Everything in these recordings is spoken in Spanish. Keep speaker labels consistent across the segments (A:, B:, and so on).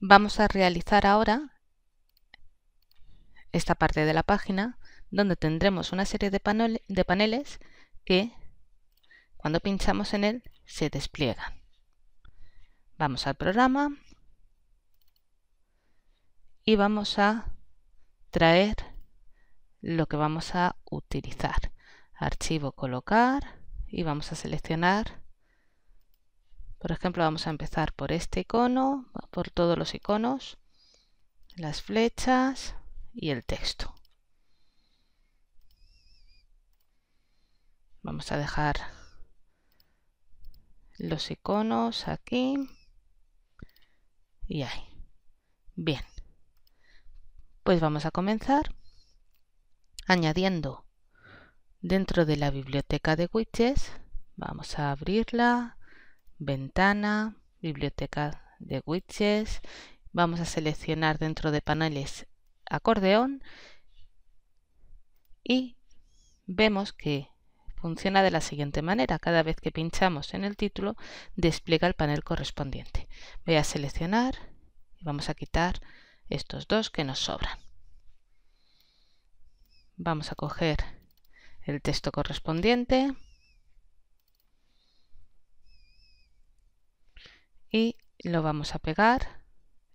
A: Vamos a realizar ahora esta parte de la página donde tendremos una serie de, paneles que cuando pinchamos en él se despliegan. Vamos al programa y vamos a traer lo que vamos a utilizar. Archivo colocar y vamos a seleccionar por ejemplo, vamos a empezar por este icono, por todos los iconos, las flechas y el texto. Vamos a dejar los iconos aquí y ahí. Bien, pues vamos a comenzar añadiendo dentro de la biblioteca de widgets. Vamos a abrirla ventana, biblioteca de widgets. Vamos a seleccionar dentro de paneles acordeón y vemos que funciona de la siguiente manera. Cada vez que pinchamos en el título, despliega el panel correspondiente. Voy a seleccionar y vamos a quitar estos dos que nos sobran. Vamos a coger el texto correspondiente. y lo vamos a pegar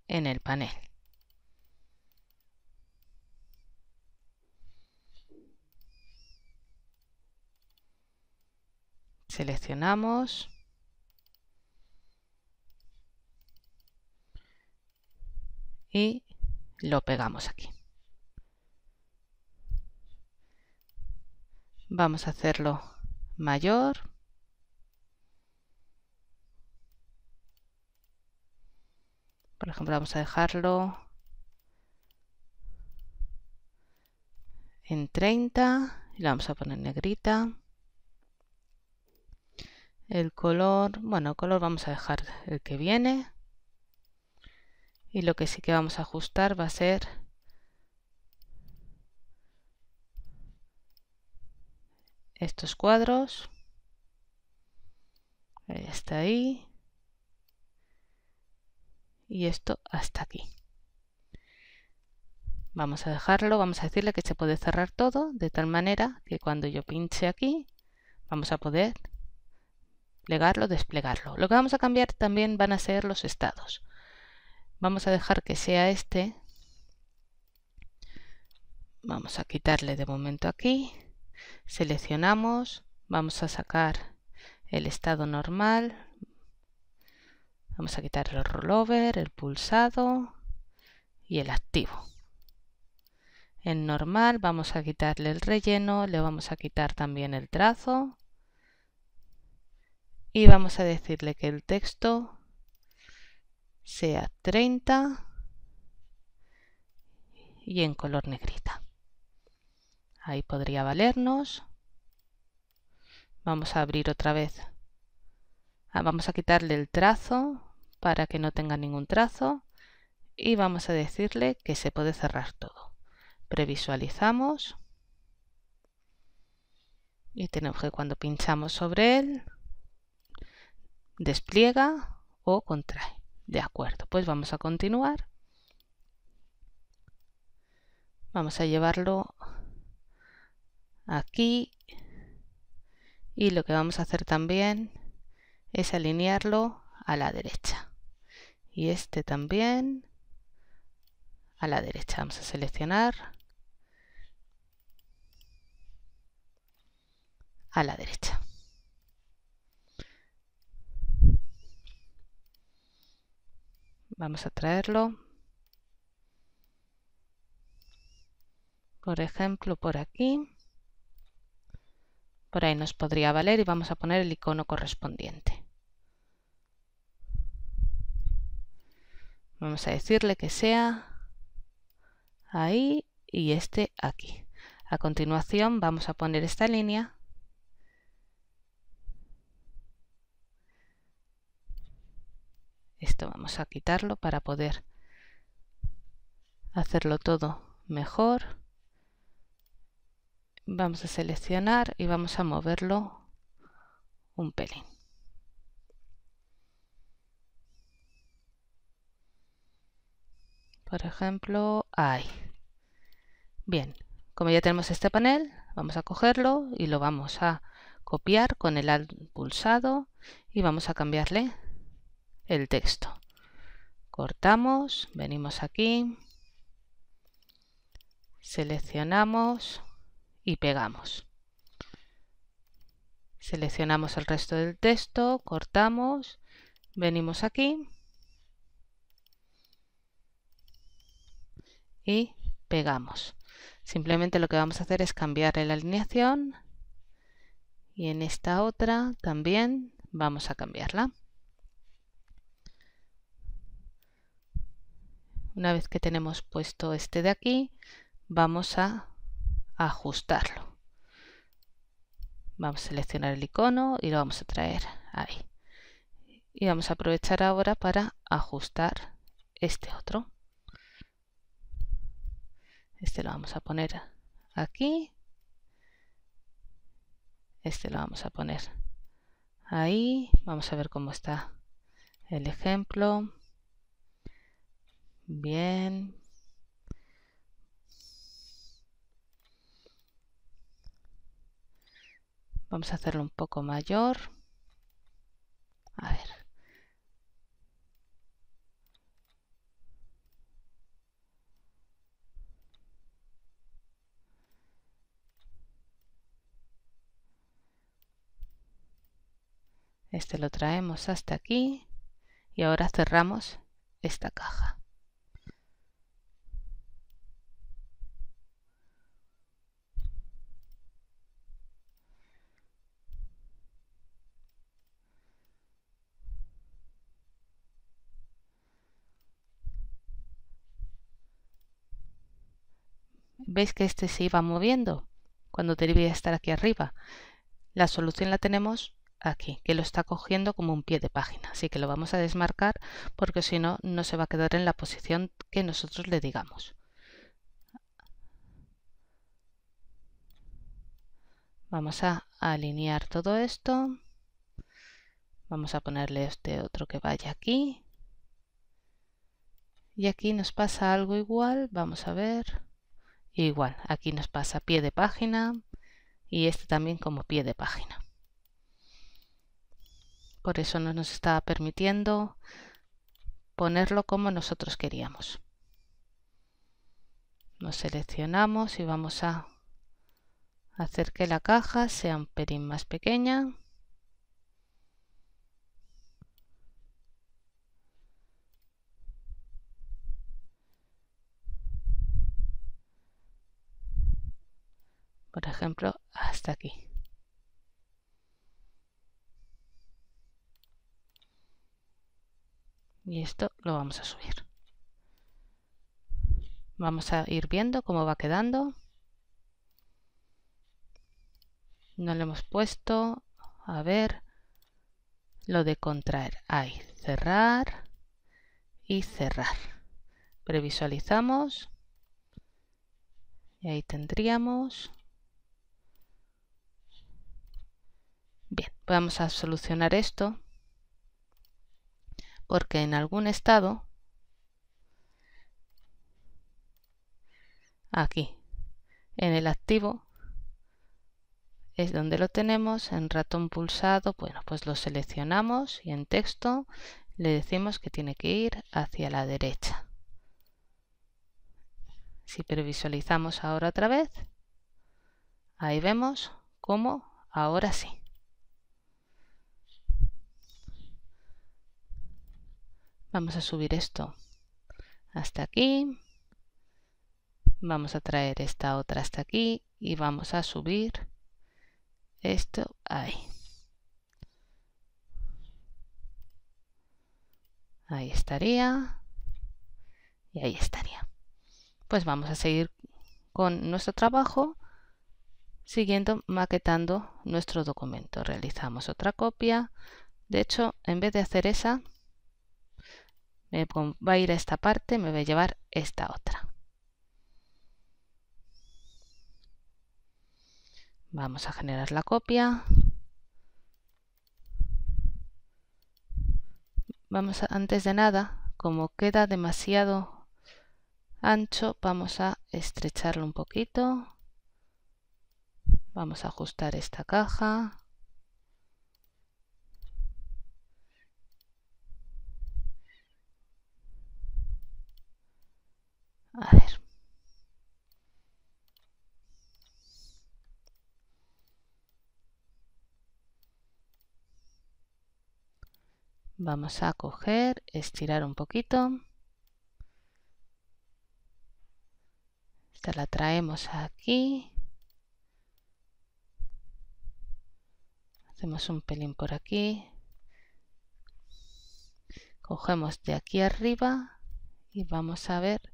A: en el panel. Seleccionamos. Y lo pegamos aquí. Vamos a hacerlo mayor. Por ejemplo, vamos a dejarlo en 30 y la vamos a poner negrita. El color, bueno, el color vamos a dejar el que viene. Y lo que sí que vamos a ajustar va a ser estos cuadros. Está ahí y esto hasta aquí. Vamos a dejarlo, vamos a decirle que se puede cerrar todo de tal manera que cuando yo pinche aquí vamos a poder plegarlo, desplegarlo. Lo que vamos a cambiar también van a ser los estados. Vamos a dejar que sea este. Vamos a quitarle de momento aquí. Seleccionamos. Vamos a sacar el estado normal. Vamos a quitar el rollover, el pulsado y el activo. En normal vamos a quitarle el relleno, le vamos a quitar también el trazo y vamos a decirle que el texto sea 30 y en color negrita. Ahí podría valernos. Vamos a abrir otra vez Ah, vamos a quitarle el trazo para que no tenga ningún trazo y vamos a decirle que se puede cerrar todo. Previsualizamos y tenemos que cuando pinchamos sobre él despliega o contrae. De acuerdo, pues vamos a continuar. Vamos a llevarlo aquí y lo que vamos a hacer también es alinearlo a la derecha. Y este también a la derecha. Vamos a seleccionar a la derecha. Vamos a traerlo, por ejemplo, por aquí. Por ahí nos podría valer y vamos a poner el icono correspondiente. Vamos a decirle que sea ahí y este aquí. A continuación vamos a poner esta línea Esto vamos a quitarlo para poder hacerlo todo mejor. Vamos a seleccionar y vamos a moverlo un pelín. por ejemplo, hay. Bien, como ya tenemos este panel, vamos a cogerlo y lo vamos a copiar con el alt pulsado y vamos a cambiarle el texto. Cortamos, venimos aquí, seleccionamos y pegamos. Seleccionamos el resto del texto, cortamos, venimos aquí y pegamos. Simplemente lo que vamos a hacer es cambiar la alineación y en esta otra también vamos a cambiarla. Una vez que tenemos puesto este de aquí, vamos a ajustarlo. Vamos a seleccionar el icono y lo vamos a traer ahí. Y vamos a aprovechar ahora para ajustar este otro. Este lo vamos a poner aquí. Este lo vamos a poner ahí. Vamos a ver cómo está el ejemplo. Bien. Vamos a hacerlo un poco mayor. A ver. Este lo traemos hasta aquí y ahora cerramos esta caja. veis que este se iba moviendo cuando debía estar aquí arriba. La solución la tenemos aquí, que lo está cogiendo como un pie de página. Así que lo vamos a desmarcar porque si no, no se va a quedar en la posición que nosotros le digamos. Vamos a alinear todo esto. Vamos a ponerle este otro que vaya aquí. Y aquí nos pasa algo igual. Vamos a ver. Igual, aquí nos pasa pie de página y este también como pie de página por eso no nos estaba permitiendo ponerlo como nosotros queríamos. Nos seleccionamos y vamos a hacer que la caja sea un pelín más pequeña. Por ejemplo, hasta aquí. y esto lo vamos a subir. Vamos a ir viendo cómo va quedando. No le hemos puesto, a ver, lo de contraer. Ahí, cerrar y cerrar. Previsualizamos. Y ahí tendríamos. Bien, vamos a solucionar esto porque en algún estado, aquí, en el activo, es donde lo tenemos, en ratón pulsado, bueno, pues lo seleccionamos y en texto le decimos que tiene que ir hacia la derecha. Si previsualizamos ahora otra vez, ahí vemos cómo ahora sí. Vamos a subir esto hasta aquí. Vamos a traer esta otra hasta aquí y vamos a subir esto ahí. Ahí estaría. Y ahí estaría. Pues vamos a seguir con nuestro trabajo siguiendo maquetando nuestro documento. Realizamos otra copia. De hecho, en vez de hacer esa, va a ir a esta parte, me va a llevar esta otra. Vamos a generar la copia. Vamos antes de nada, como queda demasiado ancho, vamos a estrecharlo un poquito. Vamos a ajustar esta caja. Vamos a coger, estirar un poquito. Esta la traemos aquí. Hacemos un pelín por aquí. Cogemos de aquí arriba y vamos a ver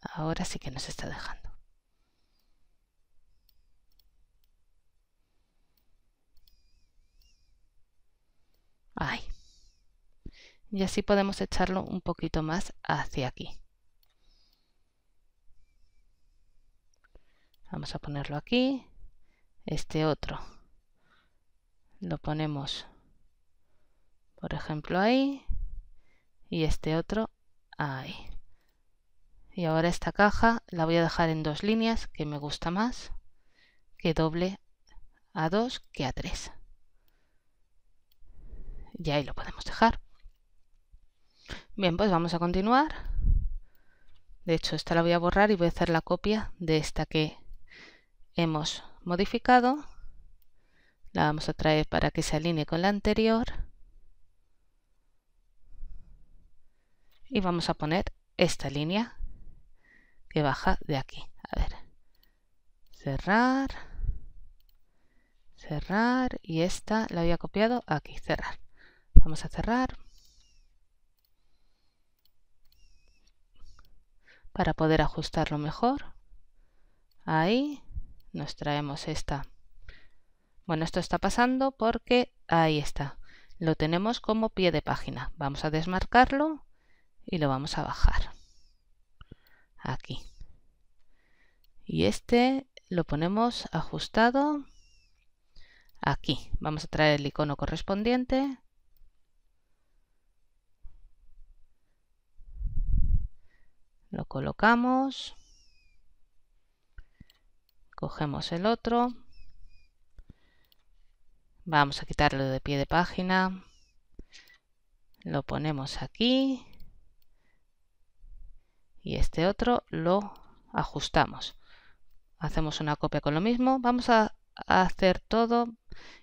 A: ahora sí que nos está dejando. Y así podemos echarlo un poquito más hacia aquí. Vamos a ponerlo aquí. Este otro lo ponemos, por ejemplo, ahí. Y este otro ahí. Y ahora esta caja la voy a dejar en dos líneas, que me gusta más, que doble a dos que a tres y ahí lo podemos dejar. Bien, pues vamos a continuar. De hecho, esta la voy a borrar y voy a hacer la copia de esta que hemos modificado. La vamos a traer para que se alinee con la anterior. Y vamos a poner esta línea que baja de aquí. A ver. Cerrar. Cerrar. Y esta la había copiado aquí. Cerrar. Vamos a cerrar. Para poder ajustarlo mejor. Ahí nos traemos esta. Bueno, esto está pasando porque ahí está. Lo tenemos como pie de página. Vamos a desmarcarlo y lo vamos a bajar. Aquí. Y este lo ponemos ajustado aquí. Vamos a traer el icono correspondiente Lo colocamos. Cogemos el otro. Vamos a quitarlo de pie de página. Lo ponemos aquí. Y este otro lo ajustamos. Hacemos una copia con lo mismo. Vamos a hacer todo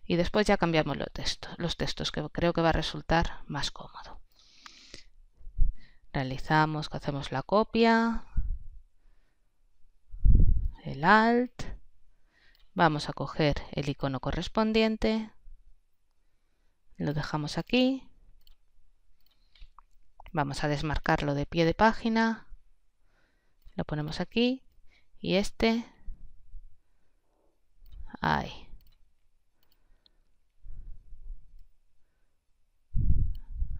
A: y después ya cambiamos los textos, los textos que creo que va a resultar más cómodo realizamos, hacemos la copia, el alt, vamos a coger el icono correspondiente, lo dejamos aquí, vamos a desmarcarlo de pie de página, lo ponemos aquí y este ahí.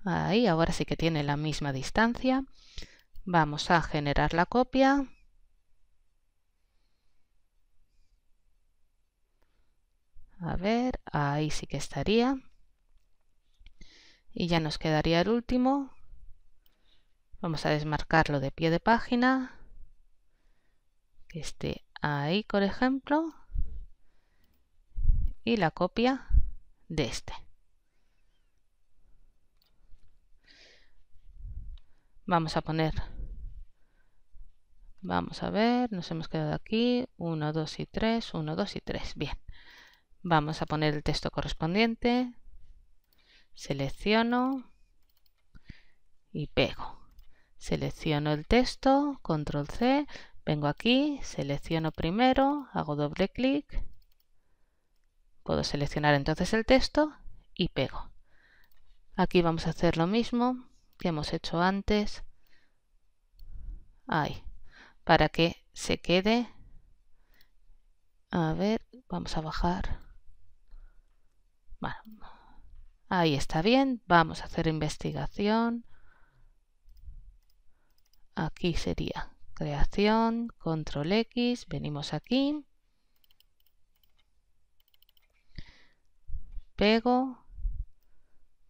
A: Ahí, ahora sí que tiene la misma distancia. Vamos a generar la copia. A ver, ahí sí que estaría. Y ya nos quedaría el último. Vamos a desmarcarlo de pie de página. Que esté ahí, por ejemplo. Y la copia de este. Vamos a poner, vamos a ver, nos hemos quedado aquí, 1, 2 y 3, 1, 2 y 3, bien. Vamos a poner el texto correspondiente, selecciono y pego. Selecciono el texto, control C, vengo aquí, selecciono primero, hago doble clic, puedo seleccionar entonces el texto y pego. Aquí vamos a hacer lo mismo que hemos hecho antes ahí para que se quede a ver vamos a bajar ahí está bien vamos a hacer investigación aquí sería creación, control X, venimos aquí, pego,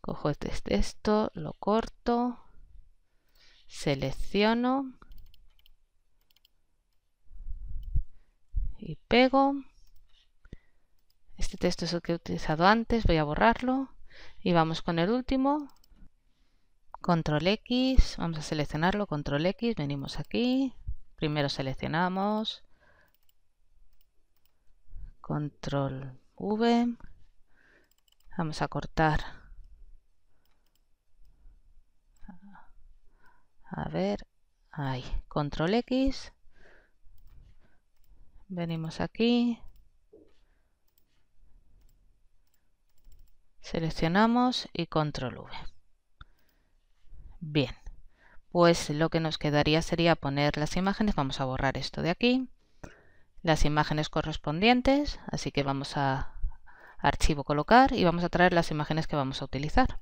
A: cojo este texto, este, lo corto, selecciono y pego. Este texto es el que he utilizado antes, voy a borrarlo y vamos con el último. Control X, vamos a seleccionarlo, Control X, venimos aquí, primero seleccionamos, Control V, vamos a cortar A ver, ahí, control X. Venimos aquí. Seleccionamos y control V. Bien, pues lo que nos quedaría sería poner las imágenes. Vamos a borrar esto de aquí. Las imágenes correspondientes, así que vamos a archivo colocar y vamos a traer las imágenes que vamos a utilizar.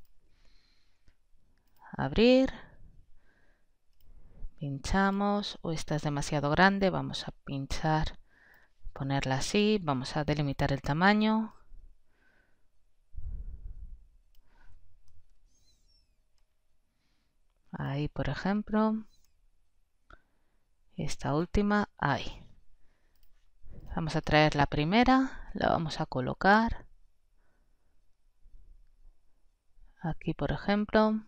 A: Abrir pinchamos o esta es demasiado grande, vamos a pinchar, ponerla así, vamos a delimitar el tamaño. Ahí, por ejemplo. Esta última, ahí. Vamos a traer la primera, la vamos a colocar. Aquí, por ejemplo.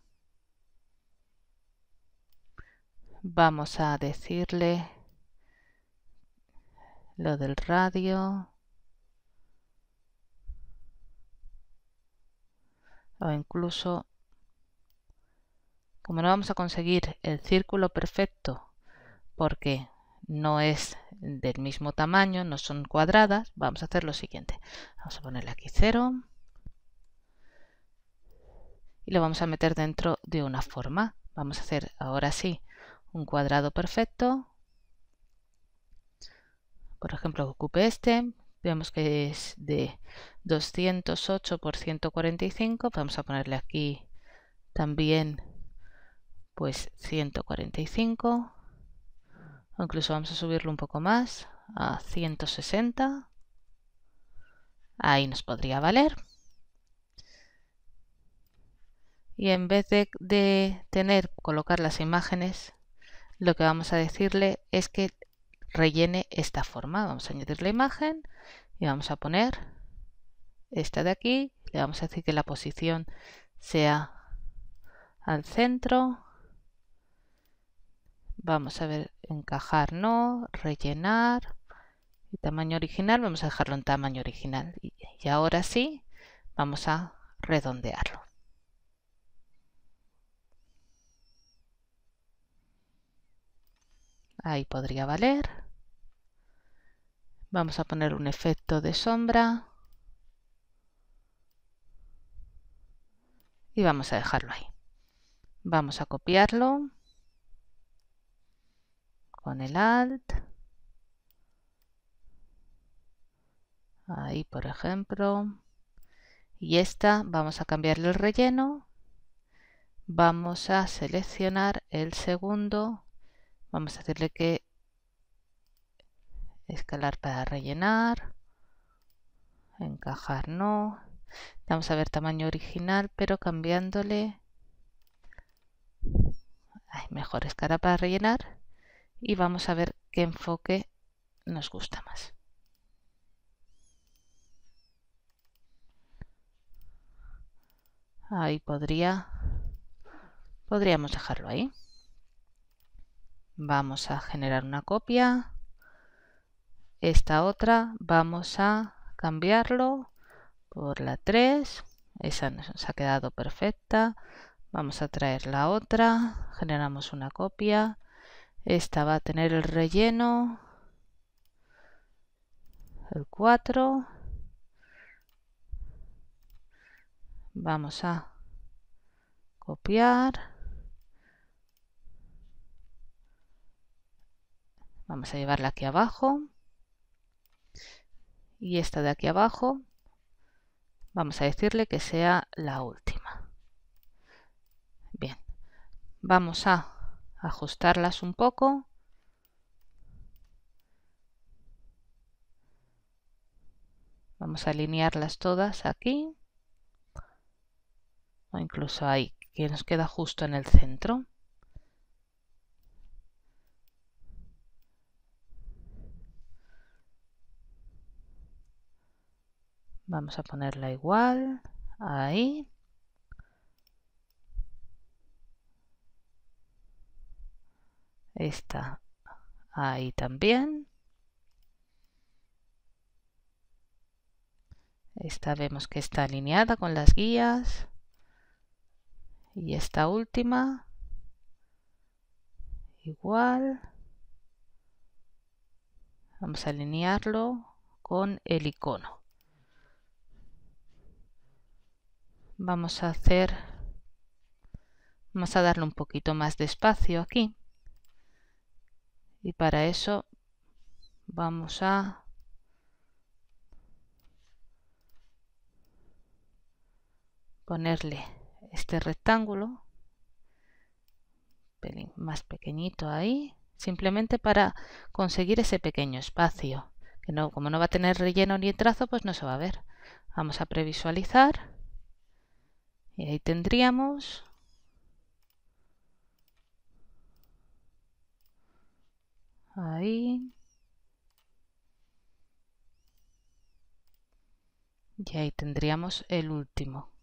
A: vamos a decirle lo del radio o incluso como no vamos a conseguir el círculo perfecto porque no es del mismo tamaño, no son cuadradas, vamos a hacer lo siguiente. Vamos a ponerle aquí cero y lo vamos a meter dentro de una forma. Vamos a hacer ahora sí un cuadrado perfecto, por ejemplo, ocupe este, vemos que es de 208 por 145, vamos a ponerle aquí también pues 145, o incluso vamos a subirlo un poco más a 160, ahí nos podría valer. Y en vez de tener, colocar las imágenes lo que vamos a decirle es que rellene esta forma. Vamos a añadir la imagen y vamos a poner esta de aquí. Le vamos a decir que la posición sea al centro. Vamos a ver encajar no, rellenar. Y tamaño original, vamos a dejarlo en tamaño original. Y ahora sí, vamos a redondearlo. Ahí podría valer. Vamos a poner un efecto de sombra. Y vamos a dejarlo ahí. Vamos a copiarlo con el alt. Ahí, por ejemplo. Y esta vamos a cambiarle el relleno. Vamos a seleccionar el segundo Vamos a hacerle que escalar para rellenar, encajar no. Vamos a ver tamaño original, pero cambiándole. mejor escala para rellenar y vamos a ver qué enfoque nos gusta más. Ahí podría, podríamos dejarlo ahí. Vamos a generar una copia. Esta otra vamos a cambiarlo por la 3. Esa nos ha quedado perfecta. Vamos a traer la otra. Generamos una copia. Esta va a tener el relleno. El 4. Vamos a copiar Vamos a llevarla aquí abajo. Y esta de aquí abajo, vamos a decirle que sea la última. Bien, vamos a ajustarlas un poco. Vamos a alinearlas todas aquí. O incluso ahí, que nos queda justo en el centro. Vamos a ponerla igual. Ahí. Esta ahí también. Esta vemos que está alineada con las guías. Y esta última. Igual. Vamos a alinearlo con el icono. vamos a hacer vamos a darle un poquito más de espacio aquí y para eso vamos a ponerle este rectángulo más pequeñito ahí simplemente para conseguir ese pequeño espacio que no como no va a tener relleno ni trazo pues no se va a ver vamos a previsualizar y ahí tendríamos ahí y ahí tendríamos el último